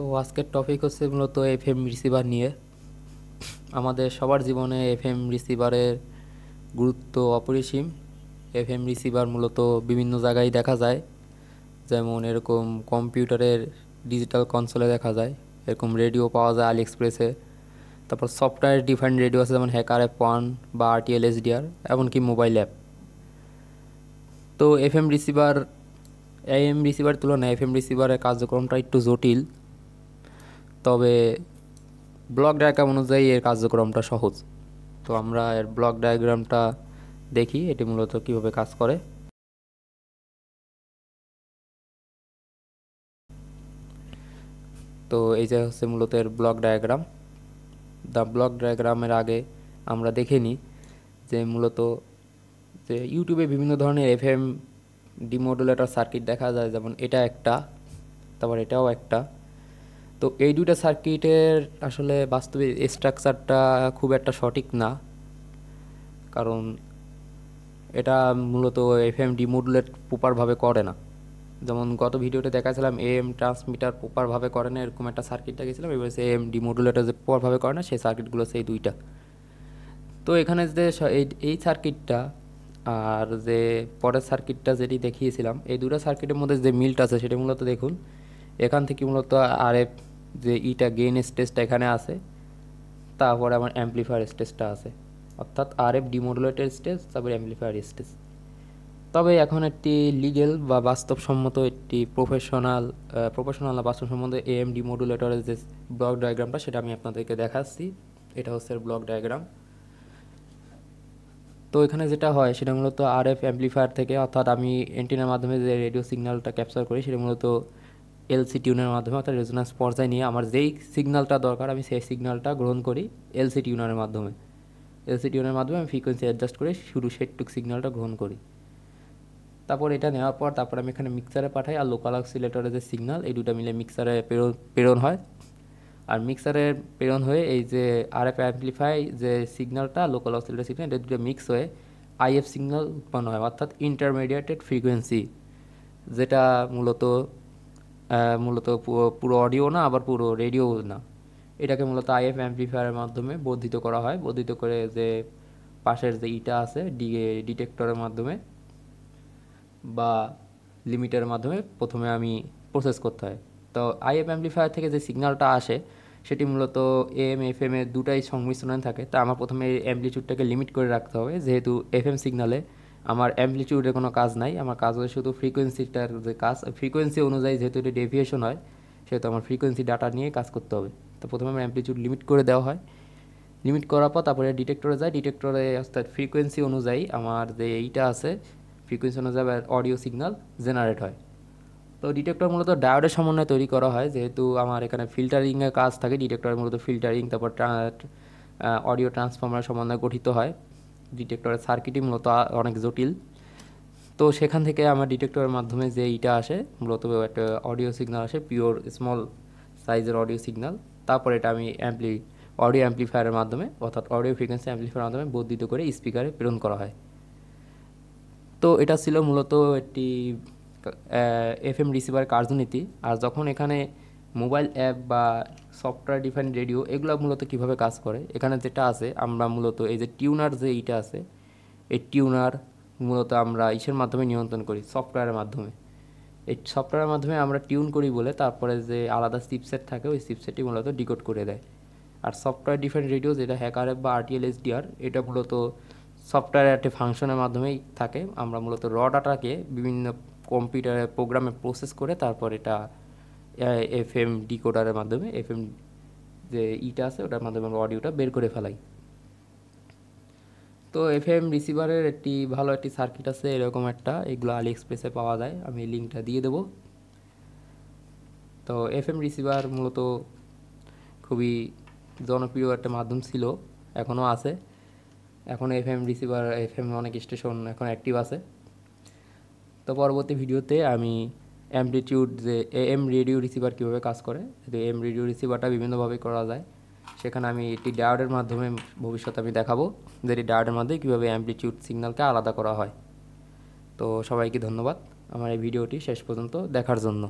তো আজকের টপিক হচ্ছে মূলত এফ এম রিসিভার নিয়ে আমাদের সবার জীবনে এফ এম রিসিভারের গুরুত্ব অপরিসীম এফ এম রিসিভার মূলত বিভিন্ন জায়গায় দেখা যায় যেমন এরকম কম্পিউটারের ডিজিটাল কনসোলে দেখা যায় এরকম রেডিও পাওয়া যায় আলি এক্সপ্রেসে তারপর সফটওয়্যার ডিফারেন্ট রেডিও আছে যেমন হ্যাকার অ্যাপ ওয়ান বা আরটিএল এসডিআর এমনকি মোবাইল অ্যাপ তো FM receiver AM receiver তুলনায় এফ এম রিসিভারের কার্যক্রমটা একটু জটিল তবে ব্লক ডায়াগ্রাম অনুযায়ী এর কার্যক্রমটা সহজ তো আমরা এর ব্লক ডায়াগ্রামটা দেখি এটি মূলত কিভাবে কাজ করে তো এই যে হচ্ছে মূলত এর ব্লক ডায়াগ্রাম দ্য ব্লক ডায়াগ্রামের আগে আমরা দেখে নিই যে মূলত যে ইউটিউবে বিভিন্ন ধরনের এফ এম ডিমোডুলেটর সার্কিট দেখা যায় যেমন এটা একটা তারপর এটাও একটা তো এই দুইটা সার্কিটের আসলে বাস্তবে স্ট্রাকচারটা খুব একটা সঠিক না কারণ এটা মূলত এম মডুলেট প্রপারভাবে করে না যেমন গত ভিডিওতে দেখাছিলাম এএম ট্রান্সমিটার প্রপারভাবে করে না এরকম একটা সার্কিট দেখেছিলাম এবার সে এম ডিমোডুলেটার যে প্রপারভাবে করে না সেই সার্কিটগুলো সেই দুইটা তো এখানে যে এই সার্কিটটা আর যে পরের সার্কিটটা যেটি দেখিয়েছিলাম এই দুটো সার্কিটের মধ্যে যে মিলটা আছে সেটা মূলত দেখুন এখান থেকে মূলত আর এফ যে ইটা গেইন স্টেজটা এখানে আছে তারপরে আমার অ্যাম্পলিফায়ার স্টেজটা আছে অর্থাৎ আর এফ ডিমোডুলেটেড স্টেজ তারপরে অ্যাম্পলিফায়ার স্টেজ তবে এখন একটি লিগেল বা বাস্তবসম্মত একটি প্রফেশনাল প্রফেশনাল বা বাস্তবসম্মত এএম ডিমোডুলেটরের যে ব্লক ডায়াগ্রামটা সেটা আমি আপনাদেরকে দেখাচ্ছি এটা হচ্ছে ব্লক ডায়াগ্রাম তো এখানে যেটা হয় সেটা মূলত আর এফ অ্যাম্পলিফায়ার থেকে অর্থাৎ আমি এন্টিনার মাধ্যমে যে রেডিও সিগন্যালটা ক্যাপচার করি সেটা মূলত এলসি টিউনের মাধ্যমে অর্থাৎ রেজোনান্স পর্যায়ে নিয়ে আমার যেই সিগনালটা দরকার আমি সেই সিগনালটা গ্রহণ করি এলসি টিউনারের মাধ্যমে এলসি টিউনের মাধ্যমে আমি ফ্রিকোয়েন্সি অ্যাডজাস্ট করে শুরু সেটটুক সিগনালটা গ্রহণ করি তারপর এটা নেওয়ার পর তারপর আমি এখানে মিক্সারে পাঠাই আর লোকাল অক্সিলেটরের যে সিগনাল এই দুটা মিলে মিক্সারে প্রেরণ প্রেরণ হয় আর মিক্সারে প্রেরণ হয়ে এই যে আর এফ অ্যাম্পলিফাই যে সিগনালটা লোকাল অক্সিলেটর সিগনাল এটা দুটো মিক্স হয়ে আইএফ সিগনাল উৎপন্ন হয় অর্থাৎ ইন্টারমিডিয়েটেড ফ্রিকোয়েন্সি যেটা মূলত মূলত পুরো অডিও না আবার পুরো রেডিও না এটাকে মূলত আইএফ অ্যাম্পলিফায়ারের মাধ্যমে বর্ধিত করা হয় বর্ধিত করে যে পাশের যে ইটা আছে ডি ডিটেক্টরের মাধ্যমে বা লিমিটের মাধ্যমে প্রথমে আমি প্রসেস করতে হয় তো আইএফ অ্যাম্পলিফায়ার থেকে যে সিগনালটা আসে সেটি মূলত এম এফ এম এ দুটাই সংমিশ্রণে থাকে তা আমার প্রথমে অ্যাম্পলিচিউডটাকে লিমিট করে রাখতে হবে যেহেতু এফ এম সিগনালে আমার অ্যাম্পলিটিউডের কোনো কাজ নাই আমার কাজ হয় শুধু ফ্রিকোয়েন্সিটার যে কাজ ফ্রিকোয়েন্সি অনুযায়ী যেহেতু এটা ডেভিয়েশন হয় সেহেতু আমার ফ্রিকোয়েন্সি ডাটা নিয়ে কাজ করতে হবে তো প্রথমে আমার অ্যাম্পলিটিউড লিমিট করে দেওয়া হয় লিমিট করার পর তারপরে ডিটেক্টরে যায় ডিটেক্টরে অর্থাৎ ফ্রিকোয়েন্সি অনুযায়ী আমার যে এইটা আছে ফ্রিকোয়েন্সি অনুযায়ী অডিও সিগনাল জেনারেট হয় তো ডিটেক্টর মূলত ডায়োডের সমন্বয়ে তৈরি করা হয় যেহেতু আমার এখানে ফিল্টারিংয়ের কাজ থাকে ডিটেক্টর মূলত ফিল্টারিং তারপর অডিও ট্রান্সফর্মার সমন্বয়ে গঠিত হয় ডিটেক্টরের সার্কিটই মূলত অনেক জটিল তো সেখান থেকে আমার ডিটেক্টরের মাধ্যমে যে ইটা আসে মূলত একটা অডিও সিগনাল আসে পিওর স্মল সাইজের অডিও সিগনাল তারপর এটা আমি অ্যাম্পলি অডিও অ্যাম্পলিফায়ারের মাধ্যমে অর্থাৎ অডিও ফ্রিকোয়েন্সি অ্যাম্পলিফায়ারের মাধ্যমে বর্ধিত করে স্পিকারে প্রেরণ করা হয় তো এটা ছিল মূলত একটি এফ এম রিসিভার কার্যনীতি আর যখন এখানে মোবাইল অ্যাপ বা সফটওয়্যার ডিফাইন্ড রেডিও এগুলো মূলত কিভাবে কাজ করে এখানে যেটা আছে আমরা মূলত এই যে টিউনার যে এইটা আছে এই টিউনার মূলত আমরা ইসের মাধ্যমে নিয়ন্ত্রণ করি সফটওয়্যারের মাধ্যমে এই সফটওয়্যারের মাধ্যমে আমরা টিউন করি বলে তারপরে যে আলাদা সিপসেট থাকে ওই সিপসেটটি মূলত ডিকোড করে দেয় আর সফটওয়্যার ডিফাইন্ড রেডিও যেটা হ্যাকার বা আরটিএল এসডিআর এটা মূলত সফটওয়্যারের একটি ফাংশনের মাধ্যমেই থাকে আমরা মূলত র ডাটাকে বিভিন্ন কম্পিউটারের প্রোগ্রামে প্রসেস করে তারপর এটা এফ এম ডিকোডারের মাধ্যমে এফ এম যে ইটা আছে ওটার মাধ্যমে আমরা অডিওটা বের করে ফেলাই তো এফ এম রিসিভারের একটি ভালো একটি সার্কিট আছে এরকম একটা এগুলো আলি এক্সপ্রেসে পাওয়া যায় আমি লিঙ্কটা দিয়ে দেব তো এফ এম রিসিভার মূলত খুবই জনপ্রিয় একটা মাধ্যম ছিল এখনও আছে এখন FM receiver FM অনেক স্টেশন এখন অ্যাক্টিভ আছে তো পরবর্তী ভিডিওতে আমি অ্যাম্পলিটিউড যে এম রেডিও রিসিভার কীভাবে কাজ করে যে এম রেডিও রিসিভারটা বিভিন্নভাবে করা যায় সেখানে আমি এটি ডায়ার্ডের মাধ্যমে ভবিষ্যতে আমি দেখাবো যে এটি ডায়ার্ডের মাধ্যমে কীভাবে অ্যাম্পলিটিউড সিগন্যালকে আলাদা করা হয় তো সবাইকে ধন্যবাদ আমার এই ভিডিওটি শেষ পর্যন্ত দেখার জন্য